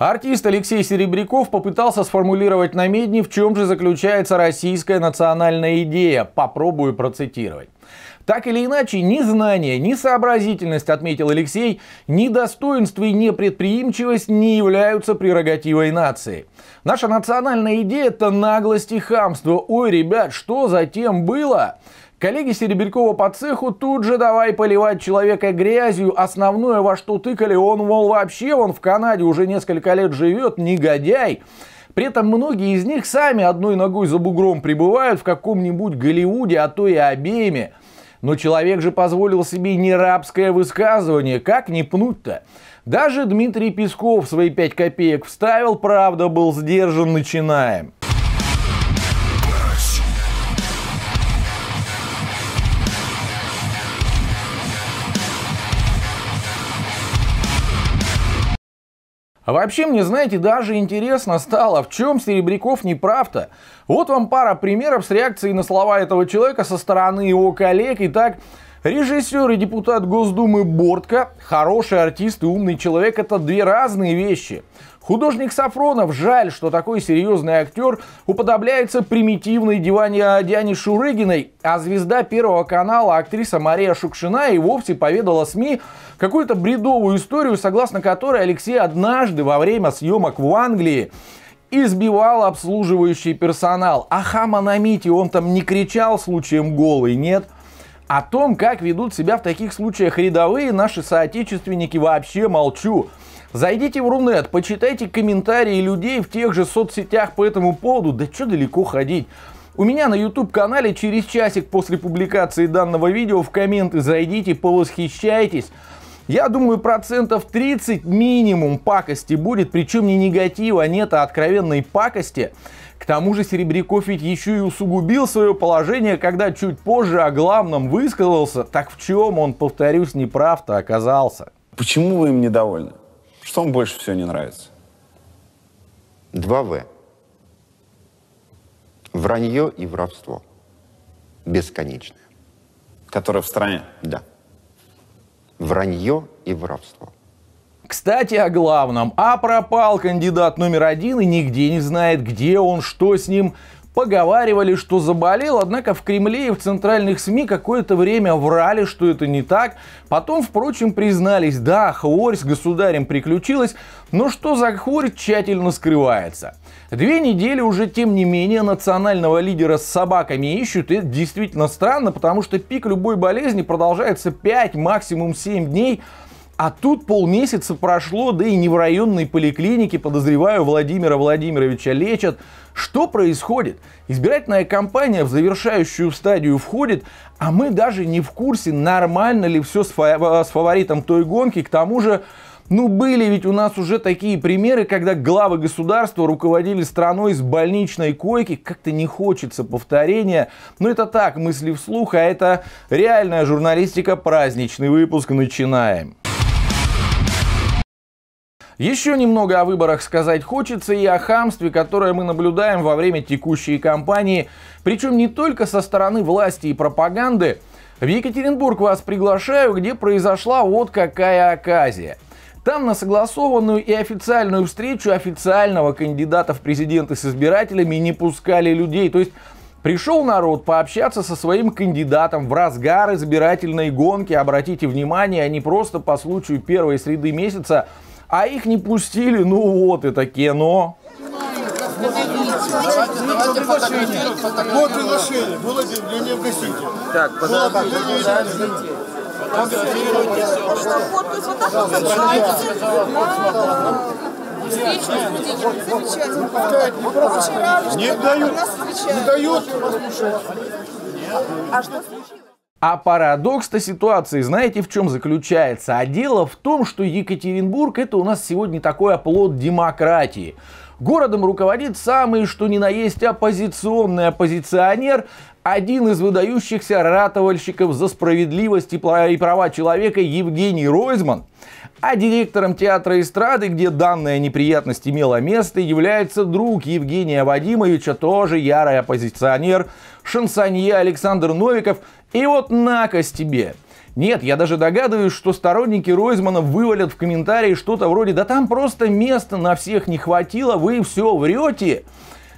Артист Алексей Серебряков попытался сформулировать на медне, в чем же заключается российская национальная идея. Попробую процитировать. Так или иначе, ни знание, ни сообразительность, отметил Алексей, ни достоинство и непредприимчивость не являются прерогативой нации. Наша национальная идея – это наглость и хамство. Ой, ребят, что затем было? Коллеги Серебрякова по цеху тут же давай поливать человека грязью. Основное, во что тыкали, он, мол, вообще, он в Канаде уже несколько лет живет, негодяй. При этом многие из них сами одной ногой за бугром пребывают в каком-нибудь Голливуде, а то и обеими. Но человек же позволил себе не рабское высказывание, как не пнуть-то? Даже Дмитрий Песков свои пять копеек вставил, правда, был сдержан, начинаем. А вообще мне, знаете, даже интересно стало, в чем Серебряков не прав-то. Вот вам пара примеров с реакцией на слова этого человека со стороны его коллег. Итак, так Режиссер и депутат Госдумы Бортко, хороший артист и умный человек – это две разные вещи. Художник Сафронов жаль, что такой серьезный актер уподобляется примитивной диване э, Диане Шурыгиной, а звезда Первого канала актриса Мария Шукшина и вовсе поведала СМИ какую-то бредовую историю, согласно которой Алексей однажды во время съемок в Англии избивал обслуживающий персонал. А хама на мите он там не кричал случаем голый, нет – о том, как ведут себя в таких случаях рядовые наши соотечественники, вообще молчу. Зайдите в Рунет, почитайте комментарии людей в тех же соцсетях по этому поводу, да что далеко ходить. У меня на YouTube-канале через часик после публикации данного видео в комменты зайдите, повосхищайтесь. Я думаю, процентов 30 минимум пакости будет, причем не негатива, нет, а откровенной пакости. К тому же Серебряков ведь еще и усугубил свое положение, когда чуть позже о главном высказался. Так в чем он, повторюсь, неправ-то оказался? Почему вы им недовольны? Что вам больше всего не нравится? 2В. Вранье и воровство. Бесконечное. Которое в стране? Да. Вранье и воровство. Кстати, о главном. А пропал кандидат номер один и нигде не знает, где он, что с ним. Поговаривали, что заболел, однако в Кремле и в центральных СМИ какое-то время врали, что это не так. Потом, впрочем, признались, да, хворь с государем приключилась, но что за хворь тщательно скрывается. Две недели уже, тем не менее, национального лидера с собаками ищут, и это действительно странно, потому что пик любой болезни продолжается 5, максимум 7 дней, а тут полмесяца прошло, да и не в районной поликлинике, подозреваю, Владимира Владимировича лечат. Что происходит? Избирательная кампания в завершающую стадию входит, а мы даже не в курсе, нормально ли все с, фа- с фаворитом той гонки. К тому же, ну были ведь у нас уже такие примеры, когда главы государства руководили страной с больничной койки. Как-то не хочется повторения. Но это так, мысли вслух, а это реальная журналистика, праздничный выпуск. Начинаем. Еще немного о выборах сказать хочется и о хамстве, которое мы наблюдаем во время текущей кампании, причем не только со стороны власти и пропаганды. В Екатеринбург вас приглашаю, где произошла вот какая оказия – там на согласованную и официальную встречу официального кандидата в президенты с избирателями не пускали людей. То есть пришел народ пообщаться со своим кандидатом в разгар избирательной гонки. Обратите внимание, они а просто по случаю первой среды месяца а их не пустили, ну вот и такие, но... вот Было приглашение, было объявление в газете. Так, подождите. Не дают, не дают. А что случилось? А парадокс-то ситуации, знаете, в чем заключается? А дело в том, что Екатеринбург это у нас сегодня такой оплот демократии. Городом руководит самый, что ни на есть, оппозиционный оппозиционер, один из выдающихся ратовальщиков за справедливость и права человека Евгений Ройзман. А директором театра эстрады, где данная неприятность имела место, является друг Евгения Вадимовича, тоже ярый оппозиционер, шансонье Александр Новиков. И вот накость тебе. Нет, я даже догадываюсь, что сторонники Ройзмана вывалят в комментарии что-то вроде «Да там просто места на всех не хватило, вы все врете».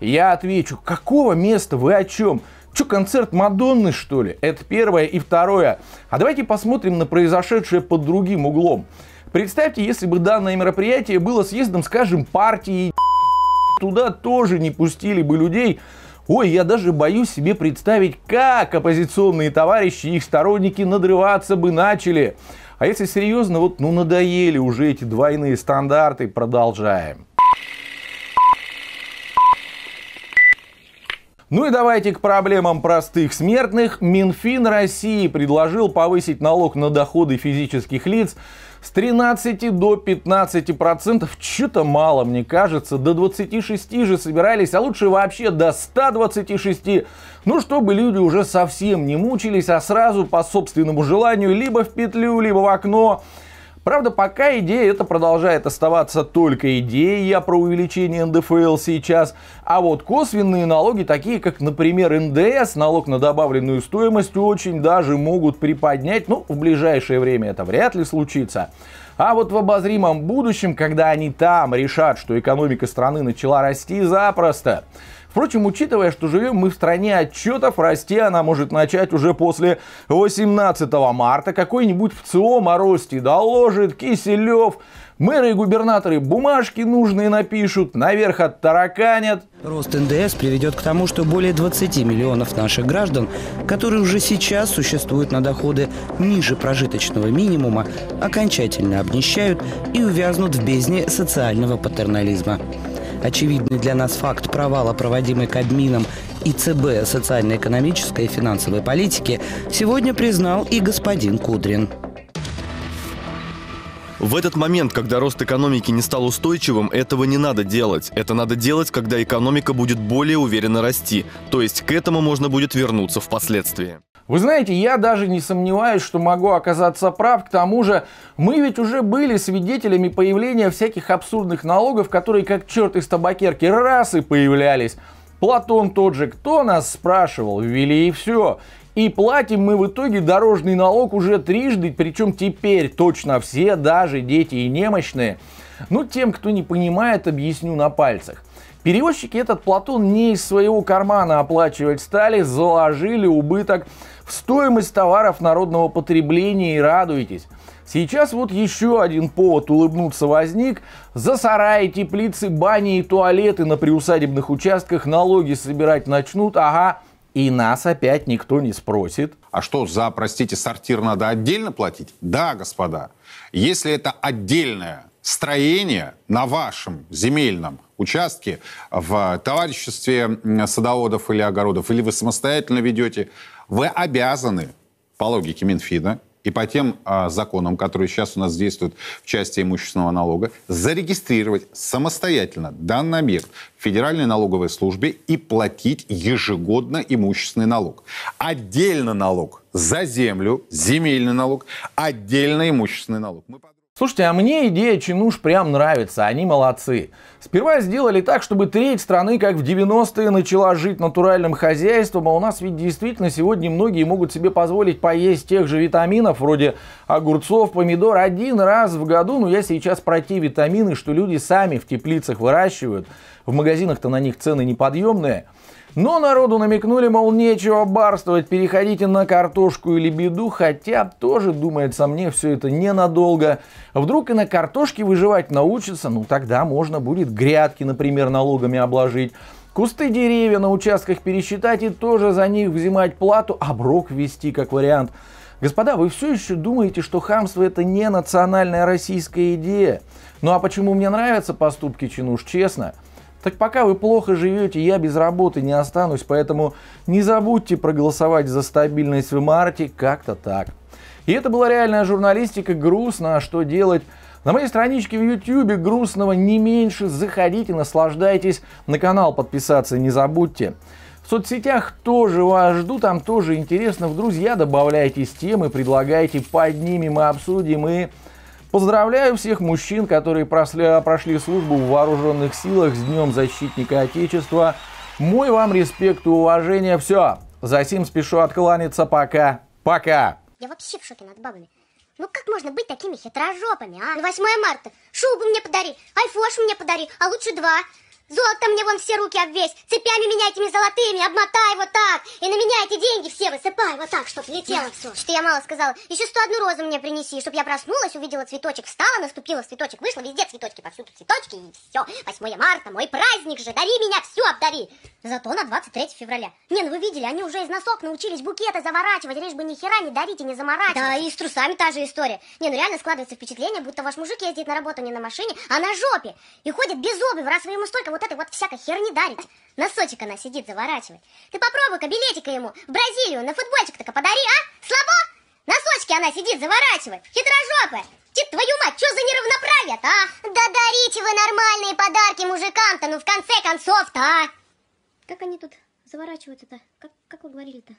Я отвечу, какого места вы о чем? Что, концерт Мадонны, что ли? Это первое. И второе. А давайте посмотрим на произошедшее под другим углом. Представьте, если бы данное мероприятие было съездом, скажем, партии, туда тоже не пустили бы людей. Ой, я даже боюсь себе представить, как оппозиционные товарищи и их сторонники надрываться бы начали. А если серьезно, вот ну надоели уже эти двойные стандарты, продолжаем. Ну и давайте к проблемам простых смертных. Минфин России предложил повысить налог на доходы физических лиц с 13 до 15 процентов, что-то мало, мне кажется, до 26 же собирались, а лучше вообще до 126. Ну, чтобы люди уже совсем не мучились, а сразу по собственному желанию либо в петлю, либо в окно. Правда, пока идея это продолжает оставаться только идеей а про увеличение НДФЛ сейчас, а вот косвенные налоги, такие как, например, НДС, налог на добавленную стоимость, очень даже могут приподнять, ну, в ближайшее время это вряд ли случится. А вот в обозримом будущем, когда они там решат, что экономика страны начала расти запросто, Впрочем, учитывая, что живем мы в стране отчетов, расти она может начать уже после 18 марта. Какой-нибудь ВЦИОМ о росте доложит, Киселев, Мэры и губернаторы бумажки нужные напишут, наверх оттараканят. Рост НДС приведет к тому, что более 20 миллионов наших граждан, которые уже сейчас существуют на доходы ниже прожиточного минимума, окончательно обнищают и увязнут в бездне социального патернализма очевидный для нас факт провала, проводимый Кабмином и ЦБ социально-экономической и финансовой политики, сегодня признал и господин Кудрин. В этот момент, когда рост экономики не стал устойчивым, этого не надо делать. Это надо делать, когда экономика будет более уверенно расти. То есть к этому можно будет вернуться впоследствии. Вы знаете, я даже не сомневаюсь, что могу оказаться прав. К тому же, мы ведь уже были свидетелями появления всяких абсурдных налогов, которые как черт из табакерки раз и появлялись. Платон тот же, кто нас спрашивал, ввели и все. И платим мы в итоге дорожный налог уже трижды, причем теперь точно все, даже дети и немощные. Но ну, тем, кто не понимает, объясню на пальцах. Перевозчики этот платун не из своего кармана оплачивать стали, заложили убыток в стоимость товаров народного потребления и радуйтесь. Сейчас вот еще один повод улыбнуться возник. За сараи, теплицы, бани и туалеты на приусадебных участках налоги собирать начнут. Ага, и нас опять никто не спросит. А что, за, простите, сортир надо отдельно платить? Да, господа. Если это отдельное строение на вашем земельном участке в товариществе садоводов или огородов, или вы самостоятельно ведете, вы обязаны, по логике Минфина, и по тем а, законам, которые сейчас у нас действуют в части имущественного налога, зарегистрировать самостоятельно данный объект в Федеральной налоговой службе и платить ежегодно имущественный налог. Отдельно налог за землю, земельный налог, отдельно имущественный налог. Мы... Слушайте, а мне идея чинуш прям нравится, они молодцы. Сперва сделали так, чтобы треть страны, как в 90-е, начала жить натуральным хозяйством, а у нас ведь действительно сегодня многие могут себе позволить поесть тех же витаминов, вроде огурцов, помидор, один раз в году, но я сейчас про те витамины, что люди сами в теплицах выращивают, в магазинах-то на них цены неподъемные – но народу намекнули, мол, нечего барствовать, переходите на картошку или беду, хотя тоже, думается мне, все это ненадолго. Вдруг и на картошке выживать научится, ну тогда можно будет грядки, например, налогами обложить. Кусты деревья на участках пересчитать и тоже за них взимать плату, а брок ввести как вариант. Господа, вы все еще думаете, что хамство это не национальная российская идея? Ну а почему мне нравятся поступки чинуш, честно – так пока вы плохо живете, я без работы не останусь, поэтому не забудьте проголосовать за стабильность в марте, как-то так. И это была реальная журналистика, грустно, а что делать? На моей страничке в YouTube грустного не меньше, заходите, наслаждайтесь, на канал подписаться не забудьте. В соцсетях тоже вас жду, там тоже интересно. В друзья добавляйте темы, предлагайте, под ними мы обсудим и Поздравляю всех мужчин, которые просли, прошли службу в вооруженных силах с Днем Защитника Отечества. Мой вам респект и уважение. Все. За сим спешу откланяться. Пока. Пока. Я вообще в шоке над бабами. Ну как можно быть такими хитрожопами, а? На ну, 8 марта шубу мне подари, айфош мне подари, а лучше два. Золото мне вон все руки обвесь, цепями меня этими золотыми, обмотай вот так, и на меня эти деньги все высыпай вот так, чтоб летело все. Что я мало сказала. Еще сто одну розу мне принеси, чтоб я проснулась, увидела цветочек, встала, наступила цветочек, вышла, везде цветочки, повсюду цветочки, и все. 8 марта, мой праздник же, дари меня, все обдари. Зато на 23 февраля. Не, ну вы видели, они уже из носок научились букеты заворачивать, лишь бы ни хера не дарить и не заморачивать. Да, и с трусами та же история. Не, ну реально складывается впечатление, будто ваш мужик ездит на работу а не на машине, а на жопе. И ходит без обуви, раз вы ему столько вот этой вот всякой херни дарит, Носочек она сидит, заворачивает. Ты попробуй-ка билетика ему в Бразилию на футбольчик только подари, а? Слабо? Носочки она сидит, заворачивает. Хитрожопая. Тит, твою мать, что за неравноправие-то, а? Да дарите вы нормальные подарки мужикам-то, ну в конце концов-то, а? Как они тут заворачиваются-то? Как, как вы говорили-то?